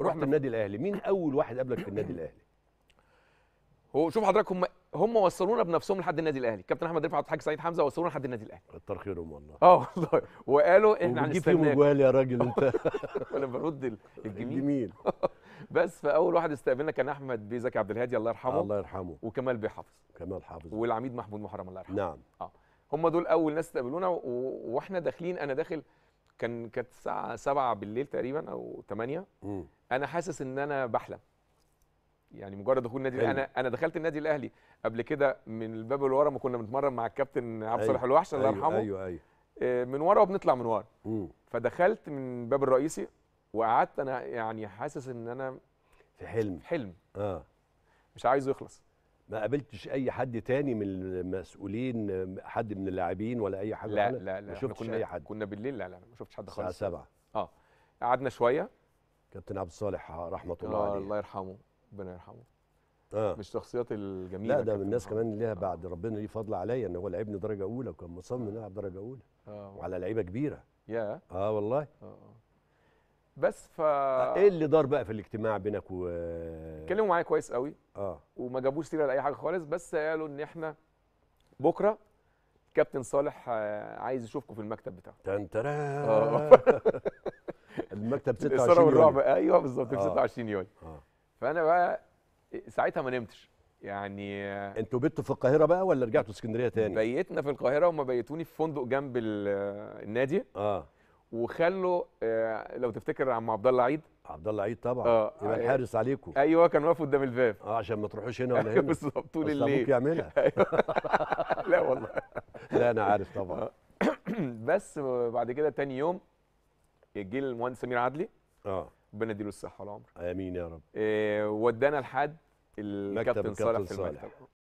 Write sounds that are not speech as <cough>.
رحت النادي الاهلي مين اول واحد قابلك في النادي الاهلي هو شوف حضرتك هم هم وصلونا بنفسهم لحد النادي الاهلي كابتن احمد رفعت حاج سعيد حمزه وصلونا لحد النادي الاهلي كتر خيرهم والله اه والله وقالوا احنا هنستناك فيهم جوال يا راجل انت <laughs> انا برد <laughs> الجميل الجميل <laughs> بس فاول واحد استقبلنا كان احمد بيزك زكي عبد الهادي الله يرحمه الله يرحمه وكمال بيه حافظ كمال حافظ والعميد محمود محرم الله يرحمه نعم اه هم دول اول ناس استقبلونا واحنا داخلين انا داخل كان كانت الساعه 7 بالليل تقريبا او 8 انا حاسس ان انا بحلم يعني مجرد دخول النادي انا انا دخلت النادي الاهلي قبل كده من الباب اللي ورا ما كنا بنتمرن مع الكابتن عبد الصالح أيوة الوحش الله أيوه، يرحمه ايوه ايوه أيوة. من ورا وبنطلع من ورا فدخلت من الباب الرئيسي وقعدت انا يعني حاسس ان انا في حلم في حلم اه مش عايزه يخلص ما قابلتش اي حد تاني من المسؤولين حد من اللاعبين ولا اي حاجه لا لا لا ما شفتش كنا اي حد كنا بالليل لا لا ما شفتش حد خالص الساعه 7 اه قعدنا شويه كابتن عبد الصالح رحمه الله آه، عليه الله يرحمه ربنا يرحمه آه. مش الشخصيات الجميله لا ده من الناس كمان اللي ليها آه. بعد ربنا ليه فضل عليا ان هو لعبني درجه اولى وكان مصمم انه يلعب درجه اولى آه. وعلى لعيبه كبيره يا yeah. اه والله آه. آه. بس ف آه، ايه اللي دار بقى في الاجتماع بينك و اتكلموا معايا كويس قوي اه وما جابوش سيره لاي حاجه خالص بس قالوا ان احنا بكره كابتن صالح آه، عايز يشوفكم في المكتب بتاعه تن آه. <laughs> المكتب 26 يوليو ايوه بالظبط آه. 26 يوليو آه. فانا بقى ساعتها ما نمتش يعني آه، انتوا بيتوا في القاهره بقى ولا رجعتوا اسكندريه تاني بيتنا في القاهره وما بيتوني في فندق جنب النادي اه وخلوا آه، لو تفتكر عم عبد الله عيد عبد الله عيد طبعا آه يبقى آه الحارس عليكم ايوه كان واقف قدام الباب اه عشان ما تروحوش هنا ولا <laughs> هنا بالظبط طول الليل ممكن يعملها <laughs> أيوة. <laughs> لا والله لا انا عارف طبعا آه، <clears throat> بس بعد كده تاني يوم يجي المهندس سمير عدلي اه ربنا يديله الصحه والعمر امين يا رب آه ودانا لحد الكابتن صالح في المكتب